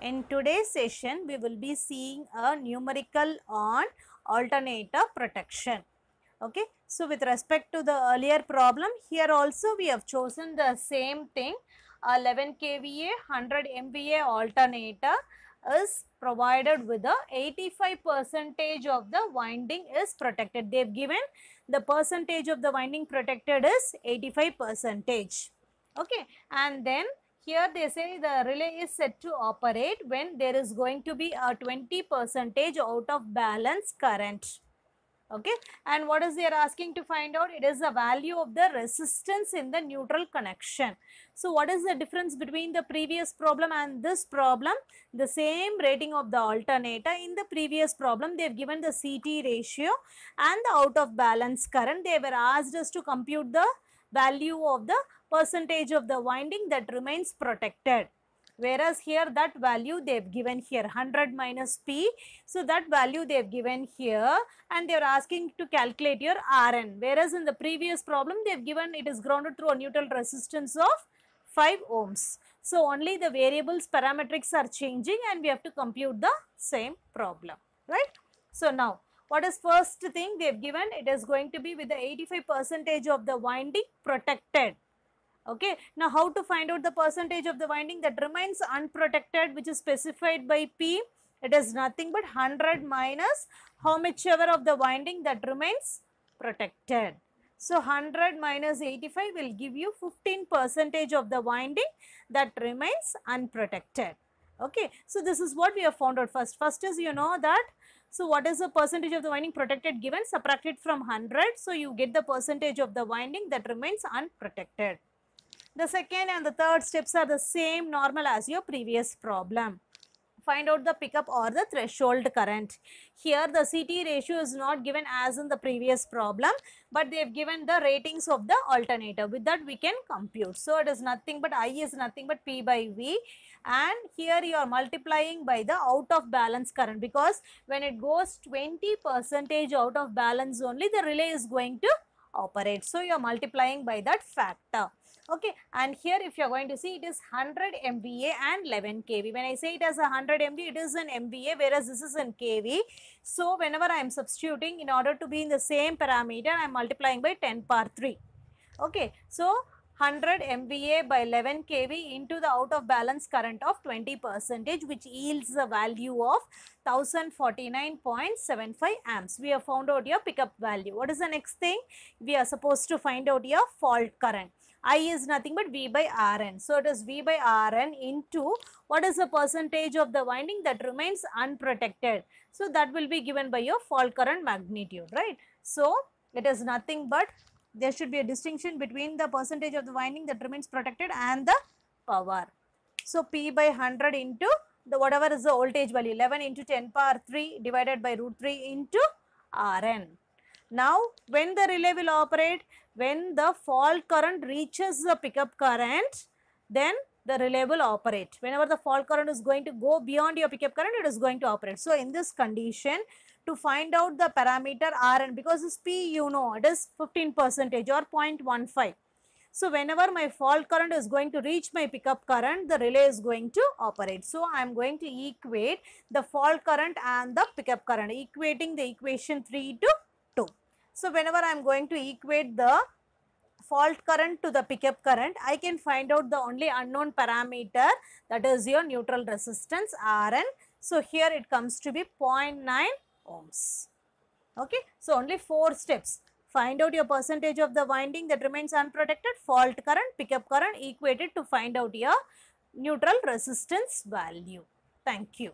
In today's session, we will be seeing a numerical on alternator protection. Okay. So, with respect to the earlier problem, here also we have chosen the same thing. 11 kVA 100 MVA alternator is provided with a 85 percentage of the winding is protected. They have given the percentage of the winding protected is 85 percentage. Okay. And then here they say the relay is set to operate when there is going to be a 20 percentage out of balance current okay and what is they are asking to find out it is the value of the resistance in the neutral connection so what is the difference between the previous problem and this problem the same rating of the alternator in the previous problem they have given the ct ratio and the out of balance current they were asked us to compute the value of the percentage of the winding that remains protected. Whereas here that value they have given here 100 minus P. So that value they have given here and they are asking to calculate your Rn. Whereas in the previous problem they have given it is grounded through a neutral resistance of 5 ohms. So only the variables parametrics are changing and we have to compute the same problem, right? So now what is first thing they have given? It is going to be with the 85 percentage of the winding protected okay now how to find out the percentage of the winding that remains unprotected which is specified by p it is nothing but 100 minus how much ever of the winding that remains protected so 100 minus 85 will give you 15 percentage of the winding that remains unprotected okay so this is what we have found out first first is you know that so what is the percentage of the winding protected given subtracted from 100 so you get the percentage of the winding that remains unprotected the second and the third steps are the same normal as your previous problem find out the pickup or the threshold current. Here the CT ratio is not given as in the previous problem but they have given the ratings of the alternator with that we can compute. So it is nothing but I is nothing but P by V and here you are multiplying by the out of balance current because when it goes 20 percentage out of balance only the relay is going to Operate So, you are multiplying by that factor. Okay, and here if you are going to see it is 100 MVA and 11 kV. When I say it as a 100 MVA, it is an MVA whereas this is in kV. So, whenever I am substituting in order to be in the same parameter, I am multiplying by 10 power 3. Okay, so 100 MVA by 11 kV into the out of balance current of 20 percentage which yields the value of 1049.75 amps. We have found out your pickup value. What is the next thing? We are supposed to find out your fault current. I is nothing but V by Rn. So, it is V by Rn into what is the percentage of the winding that remains unprotected. So, that will be given by your fault current magnitude, right. So, it is nothing but there should be a distinction between the percentage of the winding that remains protected and the power. So, P by 100 into the whatever is the voltage value 11 into 10 power 3 divided by root 3 into Rn. Now, when the relay will operate, when the fault current reaches the pickup current, then the reliable operate. Whenever the fault current is going to go beyond your pickup current, it is going to operate. So, in this condition, to find out the parameter Rn, because this P you know, it is 15 percentage or 0.15. So, whenever my fault current is going to reach my pickup current, the relay is going to operate. So, I am going to equate the fault current and the pickup current, equating the equation 3 to 2. So, whenever I am going to equate the fault current to the pickup current, I can find out the only unknown parameter that is your neutral resistance Rn. So, here it comes to be 0.9 ohms. Okay. So, only 4 steps. Find out your percentage of the winding that remains unprotected, fault current, pickup current equated to find out your neutral resistance value. Thank you.